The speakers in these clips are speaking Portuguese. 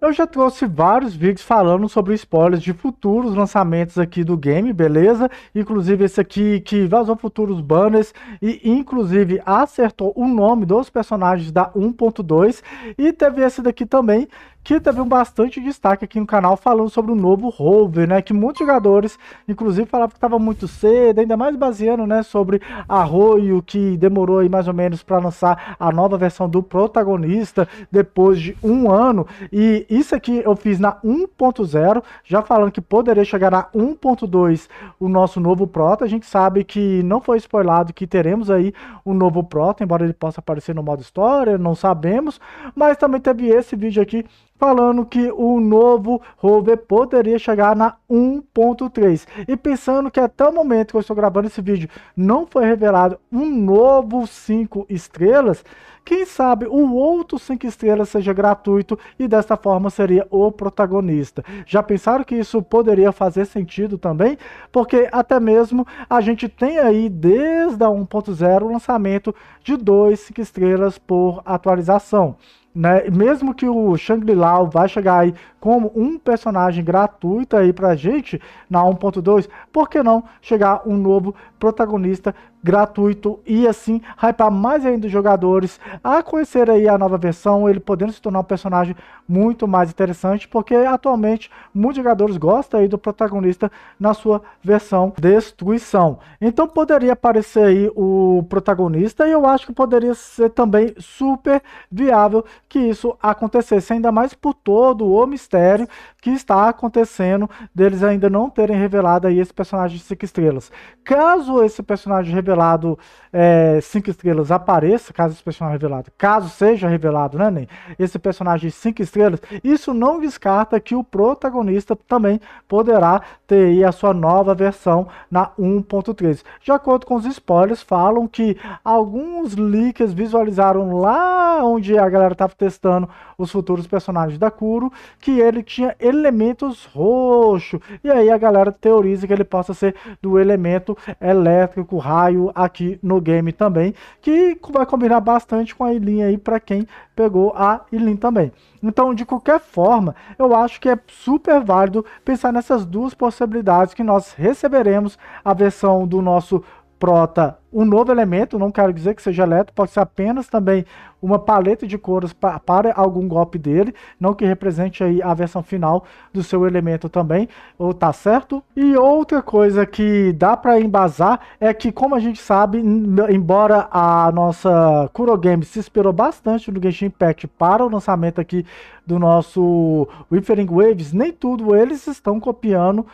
Eu já trouxe vários vídeos falando sobre spoilers de futuros lançamentos aqui do game, beleza? Inclusive esse aqui que vazou futuros banners e inclusive acertou o nome dos personagens da 1.2 e teve esse daqui também que teve um bastante destaque aqui no canal falando sobre o novo rover, né? Que muitos jogadores, inclusive, falavam que estava muito cedo, ainda mais baseando, né, sobre Arroio, que demorou aí mais ou menos para lançar a nova versão do protagonista depois de um ano. E isso aqui eu fiz na 1.0, já falando que poderia chegar na 1.2 o nosso novo Prota. A gente sabe que não foi spoilado que teremos aí um novo Prota, embora ele possa aparecer no modo história, não sabemos. Mas também teve esse vídeo aqui falando que o novo rover poderia chegar na 1.3. E pensando que até o momento que eu estou gravando esse vídeo não foi revelado um novo 5 estrelas, quem sabe o outro 5 estrelas seja gratuito e desta forma seria o protagonista. Já pensaram que isso poderia fazer sentido também? Porque até mesmo a gente tem aí desde a 1.0 o lançamento de dois 5 estrelas por atualização. Né? Mesmo que o Shangri-La vai chegar aí como um personagem gratuito aí pra gente na 1.2, por que não chegar um novo protagonista gratuito e assim hypar mais ainda os jogadores a conhecer aí a nova versão, ele podendo se tornar um personagem muito mais interessante, porque atualmente muitos jogadores gostam aí do protagonista na sua versão destruição. Então poderia aparecer aí o protagonista e eu acho que poderia ser também super viável que isso acontecesse, ainda mais por todo o mistério que está acontecendo deles ainda não terem revelado aí esse personagem de 5 estrelas. Caso esse personagem revele revelado é, cinco estrelas apareça, caso esse personagem revelado, caso seja revelado, né, Nen? Esse personagem cinco estrelas, isso não descarta que o protagonista também poderá ter a sua nova versão na 1.3. De acordo com os spoilers, falam que alguns leakers visualizaram lá onde a galera estava testando os futuros personagens da Kuro, que ele tinha elementos roxo, e aí a galera teoriza que ele possa ser do elemento elétrico, raio saiu aqui no game também, que vai combinar bastante com a Ilin aí para quem pegou a Ilin também. Então, de qualquer forma, eu acho que é super válido pensar nessas duas possibilidades que nós receberemos a versão do nosso prota um novo elemento, não quero dizer que seja elétrico, pode ser apenas também uma paleta de cores pa para algum golpe dele, não que represente aí a versão final do seu elemento também, ou tá certo? E outra coisa que dá para embasar é que, como a gente sabe, embora a nossa Kuro Game se inspirou bastante no Genshin Impact para o lançamento aqui do nosso Withering Waves, nem tudo eles estão copiando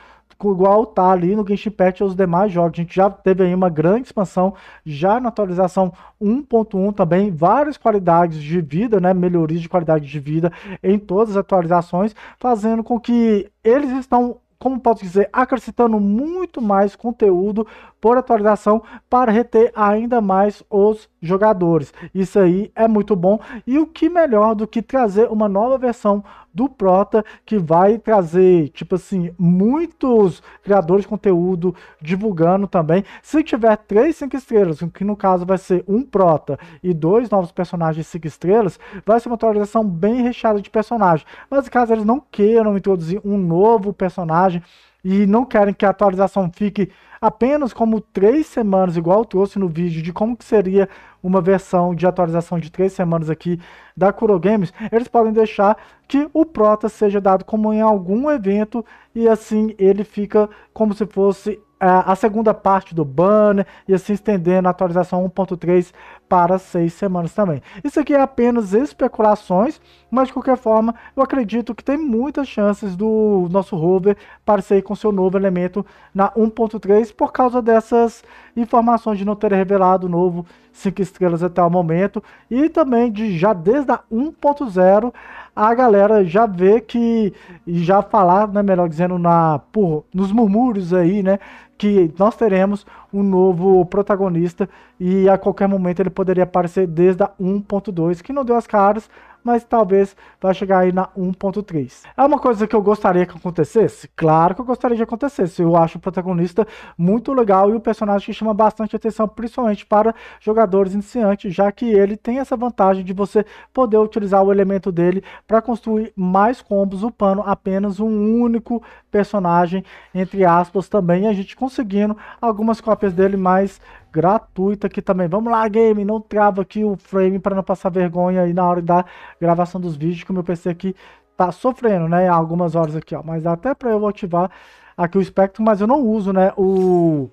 igual tá ali no Genshin Patch aos demais jogos. A gente já teve aí uma grande expansão, já na atualização 1.1 também, várias qualidades de vida, né, melhorias de qualidade de vida em todas as atualizações, fazendo com que eles estão como posso dizer, acrescentando muito mais conteúdo por atualização para reter ainda mais os jogadores. Isso aí é muito bom. E o que melhor do que trazer uma nova versão do Prota, que vai trazer, tipo assim, muitos criadores de conteúdo divulgando também. Se tiver três cinco estrelas, que no caso vai ser um Prota e dois novos personagens cinco estrelas, vai ser uma atualização bem recheada de personagens. Mas caso eles não queiram introduzir um novo personagem e não querem que a atualização fique apenas como três semanas, igual eu trouxe no vídeo de como que seria uma versão de atualização de três semanas aqui da Kuro Games, eles podem deixar que o Prota seja dado como em algum evento e assim ele fica como se fosse a segunda parte do banner e assim estendendo a atualização 1.3 para seis semanas também. Isso aqui é apenas especulações, mas de qualquer forma eu acredito que tem muitas chances do nosso rover parecer com seu novo elemento na 1.3 por causa dessas informações de não ter revelado o novo 5 estrelas até o momento e também de já desde a 1.0 a galera já vê que, e já falar, né, melhor dizendo, na, por, nos murmúrios aí, né, que nós teremos um novo protagonista e a qualquer momento ele poderia aparecer desde a 1.2, que não deu as caras, mas talvez vai chegar aí na 1.3. É uma coisa que eu gostaria que acontecesse? Claro que eu gostaria que acontecesse. Eu acho o protagonista muito legal e o um personagem que chama bastante atenção, principalmente para jogadores iniciantes, já que ele tem essa vantagem de você poder utilizar o elemento dele para construir mais combos, upando apenas um único personagem, entre aspas, também. a gente conseguindo algumas cópias dele mais gratuita aqui também. Vamos lá, game, não trava aqui o frame para não passar vergonha aí na hora da gravação dos vídeos, que o meu PC aqui tá sofrendo, né, algumas horas aqui, ó. Mas dá até para eu ativar aqui o espectro, mas eu não uso, né, o,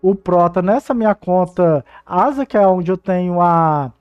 o Prota nessa minha conta Asa, que é onde eu tenho a...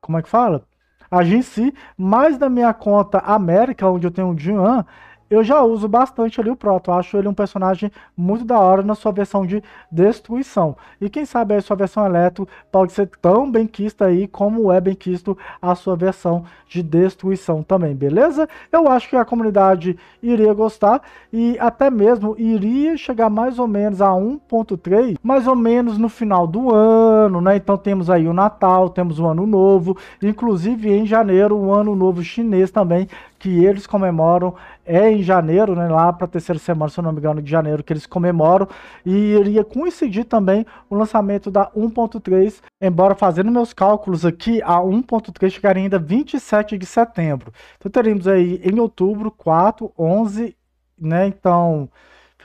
Como é que fala? A Gensi, mais na minha conta América, onde eu tenho o Juan, eu já uso bastante ali o Proto. Acho ele um personagem muito da hora na sua versão de destruição. E quem sabe a sua versão eletro pode ser tão bem quista aí como é bem quisto a sua versão de destruição também, beleza? Eu acho que a comunidade iria gostar e até mesmo iria chegar mais ou menos a 1.3, mais ou menos no final do ano, né? Então temos aí o Natal, temos o Ano Novo, inclusive em janeiro o Ano Novo Chinês também, que eles comemoram é em janeiro, né, lá para a terceira semana, se eu não me engano, de janeiro, que eles comemoram, e iria coincidir também o lançamento da 1.3, embora fazendo meus cálculos aqui, a 1.3 chegaria ainda 27 de setembro. Então teríamos aí em outubro, 4, 11, né, então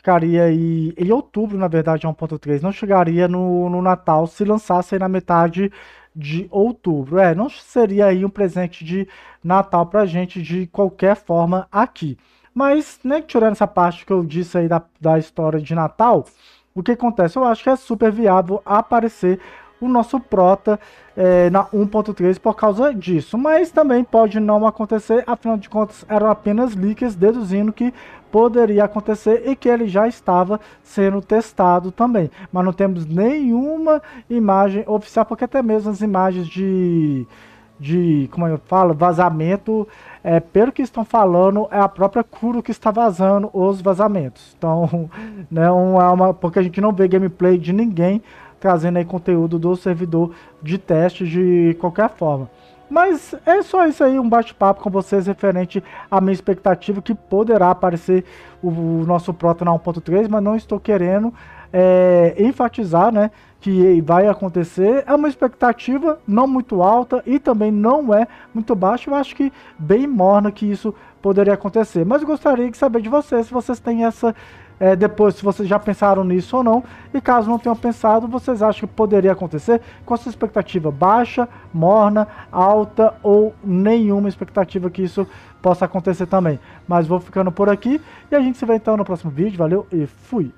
ficaria aí em outubro, na verdade, 1.3. Não chegaria no, no Natal se lançasse na metade de outubro. É, não seria aí um presente de Natal pra gente de qualquer forma aqui. Mas, né, tirando essa parte que eu disse aí da, da história de Natal, o que acontece? Eu acho que é super viável aparecer o nosso Prota é, na 1.3 por causa disso. Mas também pode não acontecer, afinal de contas eram apenas leaks deduzindo que poderia acontecer e que ele já estava sendo testado também. Mas não temos nenhuma imagem oficial, porque até mesmo as imagens de de, como eu falo, vazamento, é, pelo que estão falando, é a própria Kuro que está vazando os vazamentos. Então, não é uma. Porque a gente não vê gameplay de ninguém trazendo aí conteúdo do servidor de teste de qualquer forma. Mas é só isso aí, um bate-papo com vocês referente à minha expectativa que poderá aparecer o, o nosso Proton 1.3, mas não estou querendo é, enfatizar né, que vai acontecer. É uma expectativa não muito alta e também não é muito baixa, eu acho que bem morna que isso poderia acontecer. Mas gostaria de saber de vocês se vocês têm essa é, depois, se vocês já pensaram nisso ou não. E caso não tenham pensado, vocês acham que poderia acontecer? Qual a sua expectativa? Baixa, morna, alta ou nenhuma expectativa que isso possa acontecer também. Mas vou ficando por aqui e a gente se vê então no próximo vídeo. Valeu e fui!